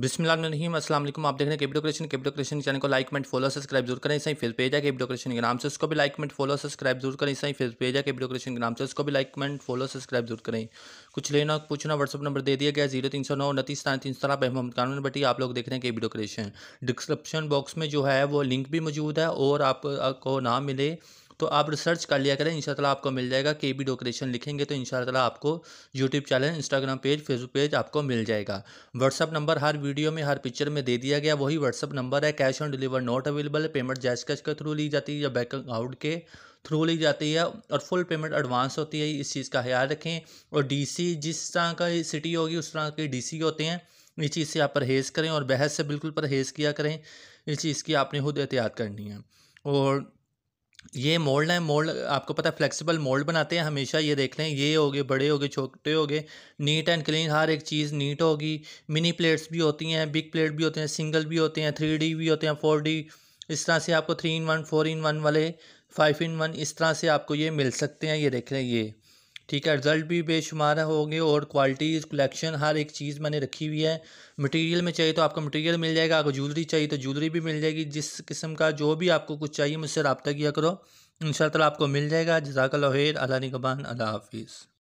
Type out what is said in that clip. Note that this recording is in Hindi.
बिस्मिल्लाम अस्सलाम आप देख रहे हैं कैपिटोक्रेशन कैपिटोक्रेशन चैनल को लाइक मेंट फॉलो सब्सक्राइब जरूर करें सही फिर पेज है कैपिटोक्रेशन के नाम से उसको भी लाइक मेंट फॉलो सब्सक्राइब जरूर करें इस फिर पेज है कैपिटोक्रेशन के नाम से उसको भी लाइक मेंट फॉलो सब्सक्राइब जरूर करें कुछ लेना पूछना व्हाट्सअप नंबर दे दिया गया जीरो तीन सौ नौ उनतीस तान तीन सौ अहमद कानून बटी आप लोग देख रहे हैं कैपिटोक्रेशन डिस्क्रिप्शन बॉक्स में जो है वो लिंक भी मौजूद है और आपको नाम मिले तो आप रिसर्च कर लिया करें इंशाल्लाह आपको मिल जाएगा के बी डोकरेशन लिखेंगे तो इंशाल्लाह आपको YouTube channel Instagram page Facebook page आपको मिल जाएगा व्हाट्सअप नंबर हर वीडियो में हर पिक्चर में दे दिया गया वही व्हाट्सअप नंबर है cash on deliver not available payment जैस कैश के थ्रू ली जाती है या बैंक अकाउंट के थ्रू ली जाती है और फुल पेमेंट एडवांस होती है इस चीज़ का ख्याल रखें और डी जिस तरह का सिटी होगी उस तरह के डी होते हैं इस चीज़ से आप परहेज़ करें और बहस से बिल्कुल परहेज़ किया करें इस चीज़ की आपने खुद एहतियात करनी है और ये मोल्ड है मोल्ड आपको पता है फ्लेक्सिबल मोल्ड बनाते हैं हमेशा ये देख लें ये हो गए बड़े हो गए छोटे हो गए नीट एंड क्लीन हर एक चीज़ नीट होगी मिनी प्लेट्स भी होती हैं बिग प्लेट भी होते हैं सिंगल भी होते हैं थ्री डी भी होते हैं फोर डी इस तरह से आपको three in one four in one वाले फाइव इन वन इस तरह से आपको ये मिल सकते हैं ये देख लें ये ठीक है रिज़ल्ट भी बेशुमार होंगे और क्वालिटी कलेक्शन हर एक चीज़ मैंने रखी हुई है मटेरियल में चाहिए तो आपको मटेरियल मिल जाएगा आपको ज्वेलरी चाहिए तो ज्वेलरी भी मिल जाएगी जिस किस्म का जो भी आपको कुछ चाहिए मुझसे रबता किया करो इन आपको मिल जाएगा जजाक खैर अला निगबान अल्लाह हाफिज़